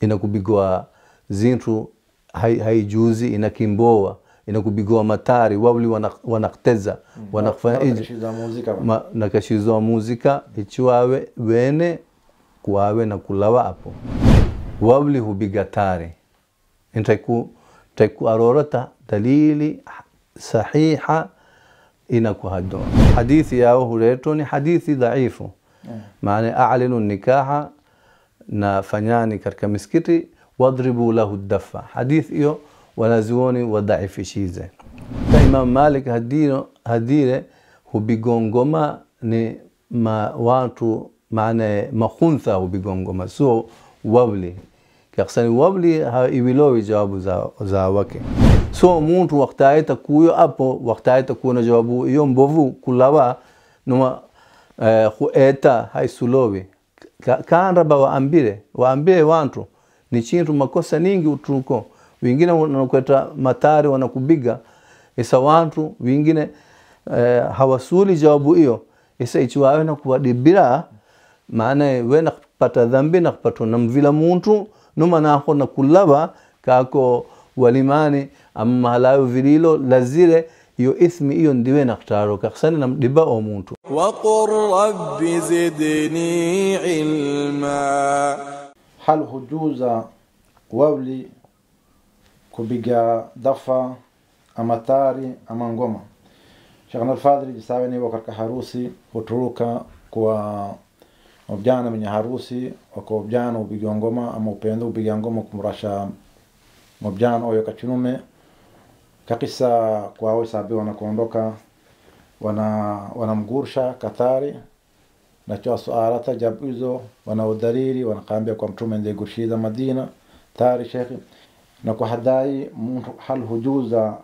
inakubigwa zintu haijuzi hai inakimboa inakubigwa matari wawli wanakteza mm. wanakfanya nakashizwa muzika ichiwawe wene kuwawe na kulawa apo wawli hubiga tari ntaiku taiku dalili sahiha inakuhadoa hadithi yao ni hadithi dhaifu maana a'linu nikaha nafanyani katika misikiti, wadribu lahu dafa. Hadith hiyo wanazuoni wadhaifishize. Imam Malik hadino, hadire hubigongoma ni ma watu maana makhuntha hubigongoma, sio wawli kaksani wawli haiwilowi jawabu za, za wake so muntu waktaeta kuyo apo waktaeta kuyo na jawabu iyo mbovu kulawa numa eh, hueta haisulowi kanraba waambile waambie wantu ni chintu makosa ningi utuko wingine wanakweta matari wanakubiga isa wantu wingine eh, hawasuli jawabu hiyo isa ichiwawe na kuwadibira maana we nakupata dhambi nakupatwa namvila muntu na kulaba kako walimani ama mahalayo vililo lazire iyo ithmi iyo ndiwe nakutaroka mdiba o omuntu وقل رب زدني علما هل hujuza wawli kupiga dafa amatari tari ama ngoma Sheikh Al-Fadhili katika harusi huturuka kwa vijana wenye harusi wako vijana upiga ngoma ama upendo upiga ngoma kumrasha mvijana oyo kachunume kakisa kwao na kuondoka wana wanamgursha Kathari nachoa suala tajab izo wanaudhariri wanakambia kwa mtume nzeigurshidha Madina tari shekhi na kwa hadai muntu hal hujuza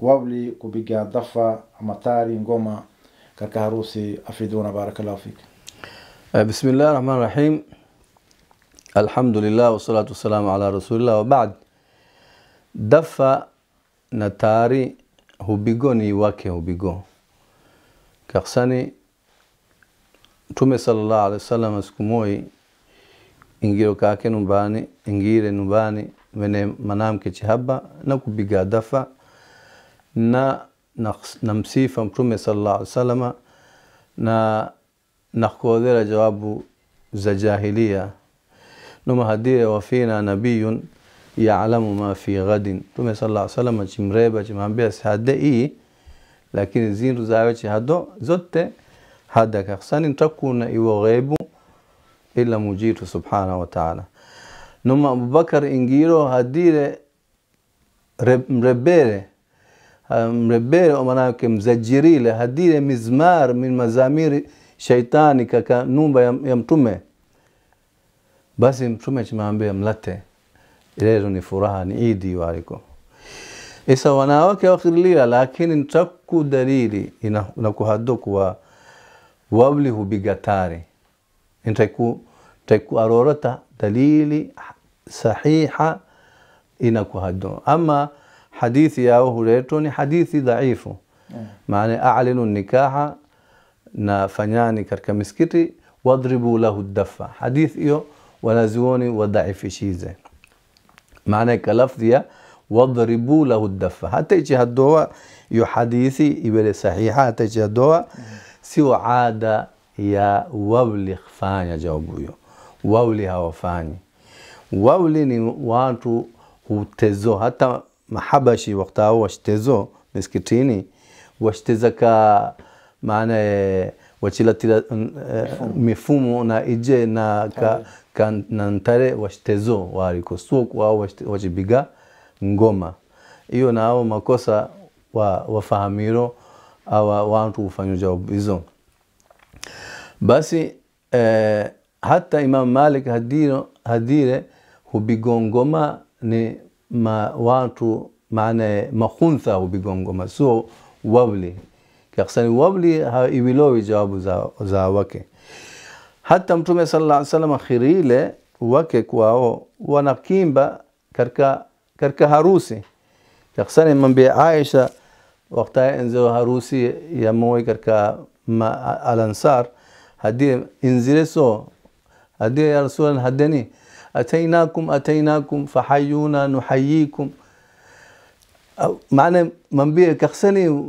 wabli kubiga dafa ama ngoma katika harusi afidhuna barakallahu fik eh, bismillah rahman rahim alhamdulillah wasalatu wassalamu ala rasulillah wa ba'd dafa na tari hubigoni wake hubigo kaksani tume sallallahu alaihi wasallam siku moi ingiro kake numbani ingire numbani mene manamke chihaba na kubiga dafa na namsifa mtume sallallahu alaihi wasallam na nakodera jawabu za jahilia numa hadire wafina nabiyun يعلم ما في غد تومي صلى الله عليه وسلم جمريبا جمان بيس هادا إيه لكن زين رزاوة هادو زدت هذا كخصان تكون إيو غيب إلا مجيت سبحانه وتعالى نما أبو بكر إنجيرو هادير مربيره مربيره أمناك كمزجيري هادير مزمار من مزامير شيطاني كنوبا يمتومي بس يمتومي جمان بيه ملته Leo ni furaha, ni Idi waliko isa wanawake wakililia, lakini ntaku dalili inakuhado kuwa wabli hubigatari intaiku taiku arorata dalili sahiha inakuhado ama hadithi yao huleto ni hadithi dhaifu maana a'linu nikaha na fanyani katika misikiti wadribu lahu dafa hadithi hiyo wanazuoni wadhaifishize معنى كلفظية وضربوا له الدفة حتى إيجي هدوه يحديثي إبلي صحيحة حتى إيجي هدوه سوى عادة يا وولي خفاني جاوبو يو وولي هوا فاني وولي نواتو هو تزو حتى محبشي وقتها واش تزو مسكتيني واش تزكا معنى wachilatira eh, mifumo na ije na ka, ka na ntare washitezo wariko soko au wachibiga ngoma hiyo na ao makosa wa, wafahamiro awa wantu jawabu hizo basi eh, hata Imam Malik hadiro, hadire hubigongoma ni ma, watu maana makhuntha hubigongoma so wawli که خسنه وابلی ها ایبلوی جواب زا وکه حتی امتومی صلی اللہ علیہ وسلم خیری لے وکه کواو ونقیم با کرکا حروسی که خسنه من بی عائشه وقتا انزو حروسی یا موی کرکا ما الانسار هدی انزلسو هدی رسولا هدنی اتیناکم اتیناکم فحیونا نحییکم maana mwambie Karseni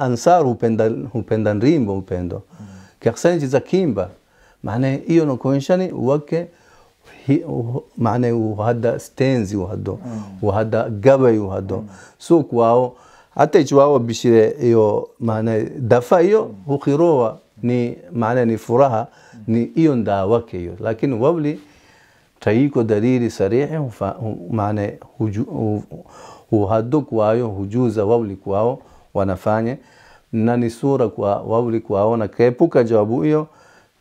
Ansar hupenda, hupenda ndrimbo upendo kakhsani Karseni chiza kimba maana hiyo nakuonyeshani wake maana uhada stenzi uhado mm. uhada gabai uhado mm. so kwao hata ichwao bishire hiyo maana dafa hiyo mm. hukhirowa ni maana ni furaha mm. ni hiyo ndaa wake hiyo lakini wabli taiko dalili sarihi maana huhaddo kwayo hujuza wauli kwao wanafanye na ni sura kwa wauli kwao na kaepuka jawabu hiyo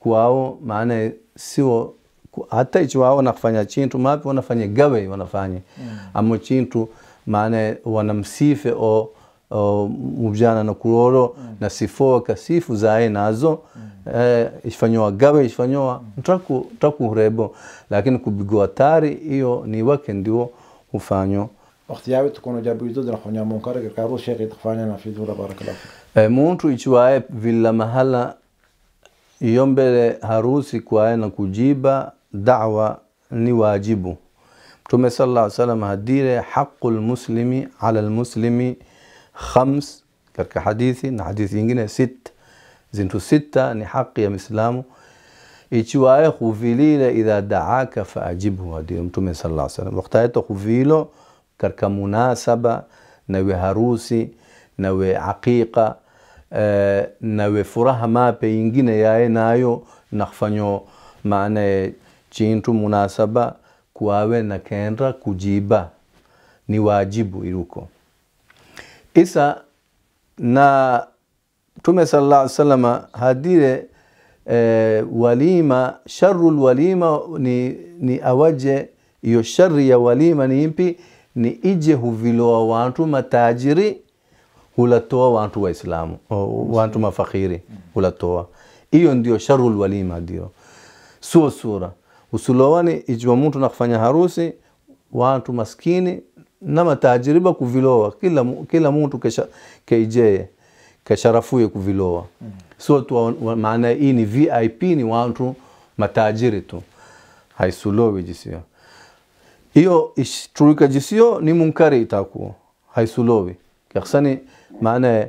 kwao maana sio hata hicho wao wanafanya chintu mapi wanafanya gawe wanafanya mm. amo chintu maana wanamsife o, o na kuloro mm. na sifo kasifu zae nazo mm. eh, ifanywa gawe ifanyowa mm. traku traku rebo lakini kubigwa tari hiyo ni wake ndio ufanyo اختياوي تكونوا جابوا يدود رخونيا منكر كارو شيخ يتخفاني انا في دورة بارك الله فيك muntu ichwaye villa mahala iyo mbele harusi kwaye na kujiba dawa ni wajibu mtume sallallahu alaihi wasallam hadire haqu lmuslimi ala lmuslimi khams katika hadithi na hadithi nyingine sit zintu sita ni haqi ya mislamu ichiwaye huvilile idha daaka faajibhu hadire mtume sallallahu alaihi wasallam waktayeto huvilo katika munasaba nawe harusi nawe aqiqa eh, nawe furaha mape ingine yaye nayo nakfanyo maana chintu munasaba kuawe nakenda kujiba ni wajibu iruko isa na mtume sallallahu alaihi wasallam hadire e, walima sharru walima ni, ni awaje iyo shari ya walima ni impi ni ije huviloa wantu matajiri hulatoa wantu waislamu wantu mafakhiri hulatoa hiyo ndio sharul walima dio suo sura usulowani ijwa mtu na kufanya harusi wantu maskini na matajiri bakuviloa kila, kila mtu keijeye kesharafuye kuviloa mm sio tu maana hii ni vip ni wantu matajiri tu haisulowi jisio hiyo sio ni munkari itakuwa haisulowi kiasani maana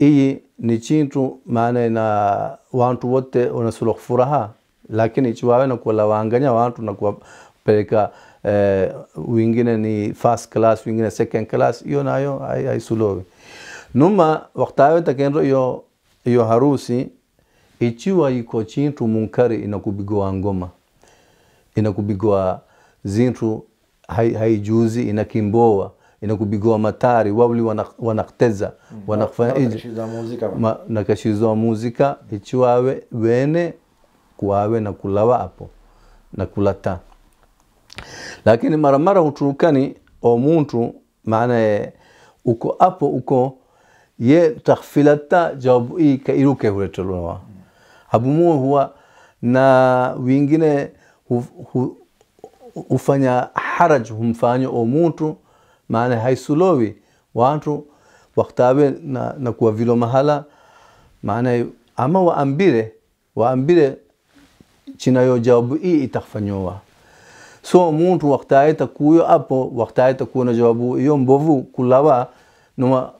iyi ni chintu maana na wantu wote wanasulo furaha lakini chiwawe nakuwala waanganya wantu nakuwapeleka eh, wingine ni first class wingine second class hiyo nayo haisulowi numa waktawe takendo hiyo hiyo harusi ichiwa iko chintu munkari inakubigwa ngoma inakubigwa zintu haijuzi hai inakimboa inakubigoa matari wawli wanakteza mm. wanakfanya nakashizwa muzika ichiwawe wene kuwawe na kulawa apo na kulata lakini mara mara huturukani omuntu ye uko apo uko ye takfilata jawabu hii kairuke huletolowa mm. habumuo huwa na wingine hu, hu, ufanya haraj humfanya omuntu maana haisulowi wantu waktabe na, na kuwa vilo mahala maana ama waambire waambire jawabu ii itakfanyowa so omuntu waktaye takuyo apo waktaye takuwa na jawabu iyo mbovu kulawa numa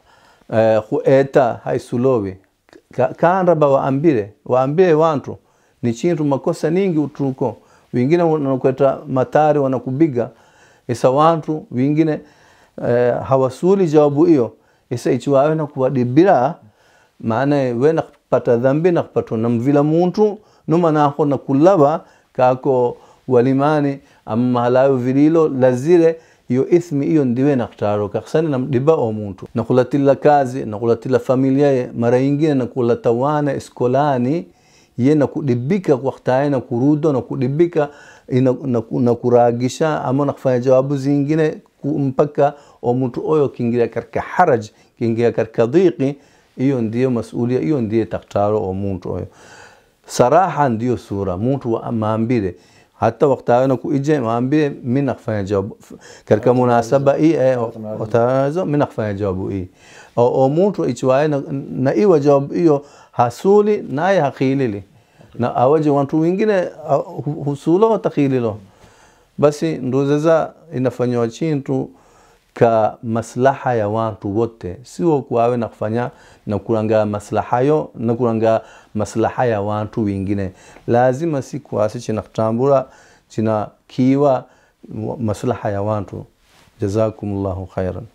eh, khueta haisulowi kanraba waambire waambire wantu ni chintu makosa ningi utuko wengine wanakuleta matari wanakubiga isa watu wengine eh, hawasuli jawabu hiyo isa ichiwa awe na kuwadibira maana we nakupata dhambi nakupatwa na mvila muntu numa nako kulaba kako walimani ama mahalayo vililo lazire iyo ithmi iyo ndiwe nakutaro na mdiba o muntu nakulatila kazi nakulatila familia ye mara ingine nakulatawana wana eskolani yena kudibika kwa kutaena kurudwa na kudibika na, kuragisha ama na kufanya jawabu zingine mpaka omuntu oyo kingira karka haraj kingira karka dhiki iyo ndiyo masulia iyo ndiye taktaro omuntu oyo saraha ndiyo sura muntu wa maambile hata wakati na kuije maambie mimi nakufanya jawabu katika munasaba hii utaweza eh, mimi jawabu hii au mtu ichwaye na iwa jawabu hiyo hasuli naye hakilili na awaje watu wengine husulo watakililo basi nduzeza inafanywa chintu ka maslaha ya watu wote sio kuawe na kufanya na kuranga maslaha yo na kuranga maslaha ya watu wengine lazima si kuasi china kutambura china kiwa maslaha ya watu jazakumullahu khairan